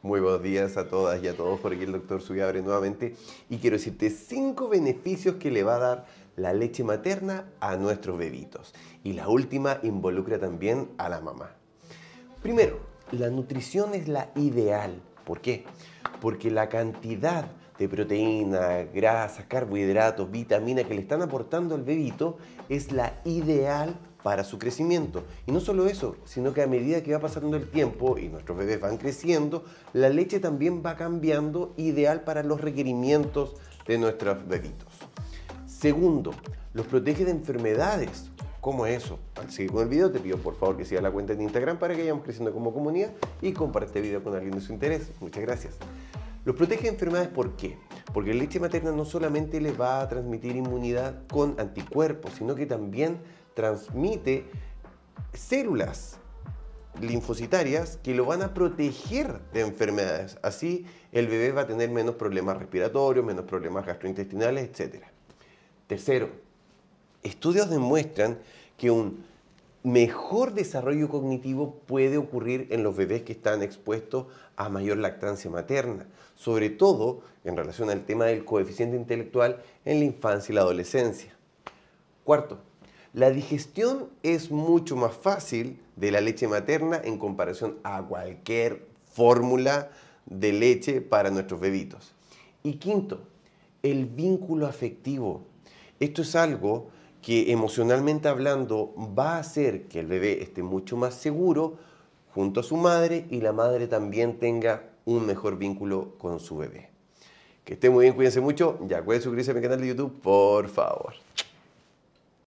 Muy buenos días a todas y a todos, por aquí el doctor Suyabre nuevamente y quiero decirte cinco beneficios que le va a dar la leche materna a nuestros bebitos. Y la última involucra también a la mamá. Primero, la nutrición es la ideal. ¿Por qué? Porque la cantidad de proteína, grasas, carbohidratos, vitamina que le están aportando al bebito es la ideal para su crecimiento. Y no solo eso, sino que a medida que va pasando el tiempo y nuestros bebés van creciendo, la leche también va cambiando ideal para los requerimientos de nuestros bebitos. Segundo, los protege de enfermedades. ¿Cómo es eso? Al seguir con el video te pido por favor que sigas la cuenta en Instagram para que vayamos creciendo como comunidad y comparte este video con alguien de su interés. Muchas gracias. Los protege de enfermedades ¿por qué? Porque la leche materna no solamente les va a transmitir inmunidad con anticuerpos, sino que también transmite células linfocitarias que lo van a proteger de enfermedades. Así el bebé va a tener menos problemas respiratorios, menos problemas gastrointestinales, etc. Tercero, estudios demuestran que un mejor desarrollo cognitivo puede ocurrir en los bebés que están expuestos a mayor lactancia materna, sobre todo en relación al tema del coeficiente intelectual en la infancia y la adolescencia. Cuarto, la digestión es mucho más fácil de la leche materna en comparación a cualquier fórmula de leche para nuestros bebitos. Y quinto, el vínculo afectivo. Esto es algo que emocionalmente hablando va a hacer que el bebé esté mucho más seguro junto a su madre y la madre también tenga un mejor vínculo con su bebé. Que estén muy bien, cuídense mucho. Ya pueden suscribirse a mi canal de YouTube, por favor.